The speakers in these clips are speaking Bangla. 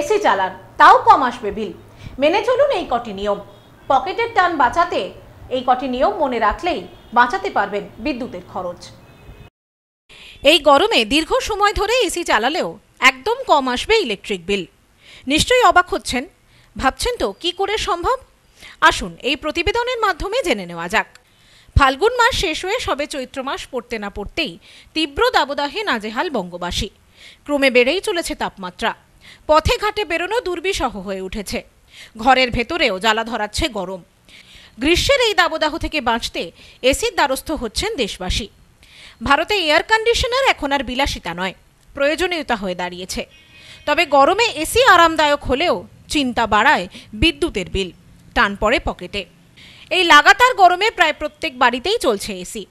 এসি চালান তাও কম আসবে বিল মেনে চলুন এই কটি নিয়ম পকেটের টান বাঁচাতে এই কটি নিয়ম মনে রাখলেই বাঁচাতে পারবেন বিদ্যুতের খরচ এই গরমে দীর্ঘ সময় ধরে এসি চালালেও একদম কম আসবে ইলেকট্রিক বিল নিশ্চয়ই অবাক হচ্ছেন ভাবছেন তো কি করে সম্ভব আসুন এই প্রতিবেদনের মাধ্যমে জেনে নেওয়া যাক ফাল্গুন মাস শেষ হয়ে সবে চৈত্র মাস পড়তে না পড়তেই তীব্র দাবদাহে নাজেহাল বঙ্গবাসী ক্রমে বেড়েই চলেছে তাপমাত্রা পথে ঘাটে বেরোনো দুর্বিষহ হয়ে উঠেছে ঘরের ভেতরেও জ্বালা ধরাচ্ছে গরম গ্রীষ্মের এই দাবদাহ থেকে বাঁচতে এসির দ্বারস্থ হচ্ছেন দেশবাসী ভারতে এয়ার কন্ডিশনার এখন আর বিলাসিতা নয় প্রয়োজনীয়তা হয়ে দাঁড়িয়েছে তবে গরমে এসি আরামদায়ক হলেও চিন্তা বাড়ায় বিদ্যুতের বিল টান পড়ে পকেটে এই লাগাতার গরমে প্রায় প্রত্যেক বাড়িতেই চলছে এসি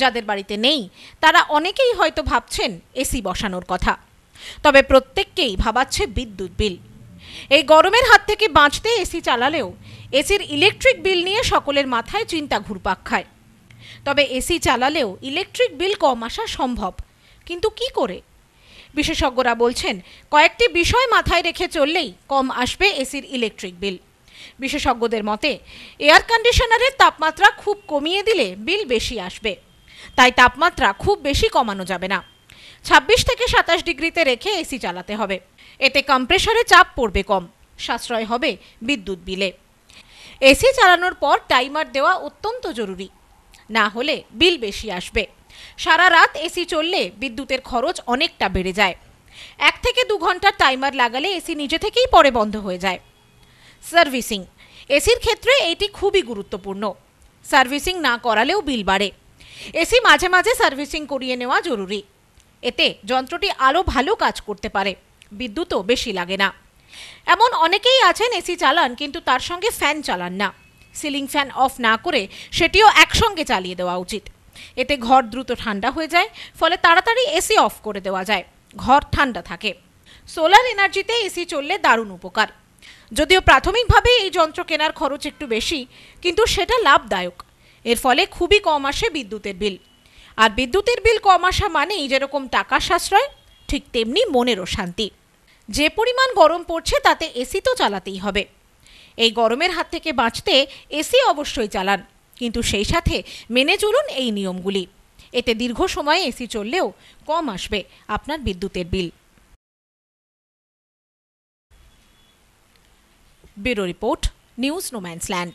যাদের বাড়িতে নেই তারা অনেকেই হয়তো ভাবছেন এসি বসানোর কথা তবে প্রত্যেককেই ভাবাচ্ছে বিদ্যুৎ বিল এই গরমের হাত থেকে বাঁচতে এসি চালালেও এসির ইলেকট্রিক বিল নিয়ে সকলের মাথায় চিন্তা ঘুরপাক খায় তবে এসি চালালেও ইলেকট্রিক বিল কম আসা সম্ভব কিন্তু কি করে বিশেষজ্ঞরা বলছেন কয়েকটি বিষয় মাথায় রেখে চললেই কম আসবে এসির ইলেকট্রিক বিল বিশেষজ্ঞদের মতে এয়ার কন্ডিশনারের তাপমাত্রা খুব কমিয়ে দিলে বিল বেশি আসবে তাই তাপমাত্রা খুব বেশি কমানো যাবে না ২৬ থেকে সাতাশ ডিগ্রিতে রেখে এসি চালাতে হবে এতে কম্প্রেসারে চাপ পড়বে কম সাশ্রয় হবে বিদ্যুৎ বিলে এসি চালানোর পর টাইমার দেওয়া অত্যন্ত জরুরি না হলে বিল বেশি আসবে সারা রাত এসি চললে বিদ্যুতের খরচ অনেকটা বেড়ে যায় এক থেকে দু ঘন্টার টাইমার লাগালে এসি নিজে থেকেই পরে বন্ধ হয়ে যায় সার্ভিসিং এসির ক্ষেত্রে এটি খুবই গুরুত্বপূর্ণ সার্ভিসিং না করালেও বিল বাড়ে এসি মাঝে মাঝে সার্ভিসিং করিয়ে নেওয়া জরুরি এতে যন্ত্রটি আরও ভালো কাজ করতে পারে বিদ্যুৎও বেশি লাগে না এমন অনেকেই আছেন এসি চালান কিন্তু তার সঙ্গে ফ্যান চালান না সিলিং ফ্যান অফ না করে সেটিও একসঙ্গে চালিয়ে দেওয়া উচিত এতে ঘর দ্রুত ঠান্ডা হয়ে যায় ফলে তাড়াতাড়ি এসি অফ করে দেওয়া যায় ঘর ঠান্ডা থাকে সোলার এনার্জিতে এসি চললে দারুণ উপকার যদিও প্রাথমিকভাবে এই যন্ত্র কেনার খরচ একটু বেশি কিন্তু সেটা লাভদায়ক এর ফলে খুবই কম আসে বিদ্যুতের বিল আর বিদ্যুতের বিল কম আসা মানেই যেরকম টাকা সাশ্রয় ঠিক তেমনি মনেরও শান্তি যে পরিমাণ গরম পড়ছে তাতে এসি তো চালাতেই হবে এই গরমের হাত থেকে বাঁচতে এসি অবশ্যই চালান কিন্তু সেই সাথে মেনে চলুন এই নিয়মগুলি এতে দীর্ঘ সময়ে এসি চললেও কম আসবে আপনার বিদ্যুতের bill bureau report news no man's land